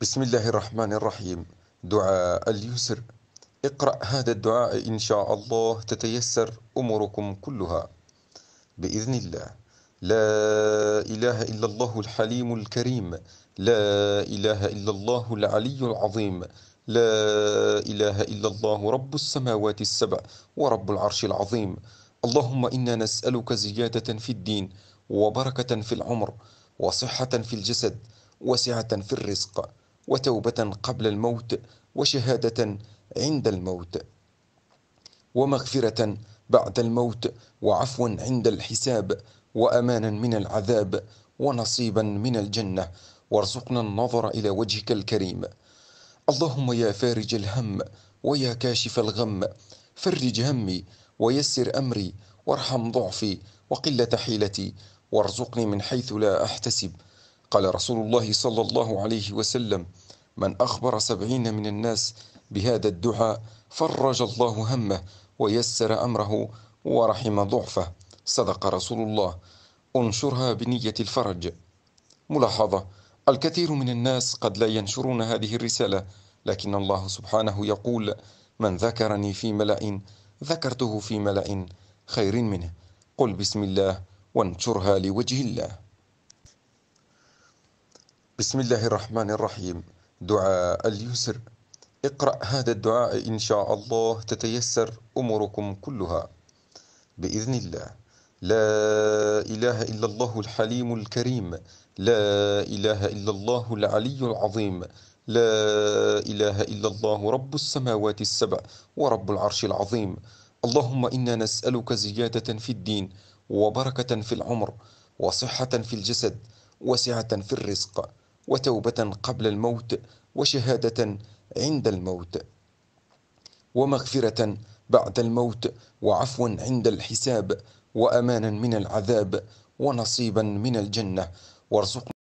بسم الله الرحمن الرحيم دعاء اليسر اقرأ هذا الدعاء إن شاء الله تتيسر أموركم كلها بإذن الله لا إله إلا الله الحليم الكريم لا إله إلا الله العلي العظيم لا إله إلا الله رب السماوات السبع ورب العرش العظيم اللهم إنا نسألك زيادة في الدين وبركة في العمر وصحة في الجسد وسعة في الرزق وتوبة قبل الموت وشهادة عند الموت ومغفرة بعد الموت وعفوا عند الحساب وأمانا من العذاب ونصيبا من الجنة وارزقنا النظر إلى وجهك الكريم اللهم يا فارج الهم ويا كاشف الغم فرج همي ويسر أمري وارحم ضعفي وقلة حيلتي وارزقني من حيث لا أحتسب قال رسول الله صلى الله عليه وسلم من أخبر سبعين من الناس بهذا الدعاء فرج الله همه ويسر أمره ورحم ضعفه صدق رسول الله انشرها بنية الفرج ملاحظة الكثير من الناس قد لا ينشرون هذه الرسالة لكن الله سبحانه يقول من ذكرني في ملأ ذكرته في ملأ خير منه قل بسم الله وانشرها لوجه الله بسم الله الرحمن الرحيم دعاء اليسر اقرأ هذا الدعاء إن شاء الله تتيسر أموركم كلها بإذن الله لا إله إلا الله الحليم الكريم لا إله إلا الله العلي العظيم لا إله إلا الله رب السماوات السبع ورب العرش العظيم اللهم إنا نسألك زيادة في الدين وبركة في العمر وصحة في الجسد وسعة في الرزق وتوبة قبل الموت وشهادة عند الموت ومغفرة بعد الموت وعفوا عند الحساب وأمانا من العذاب ونصيبا من الجنة وارزقنا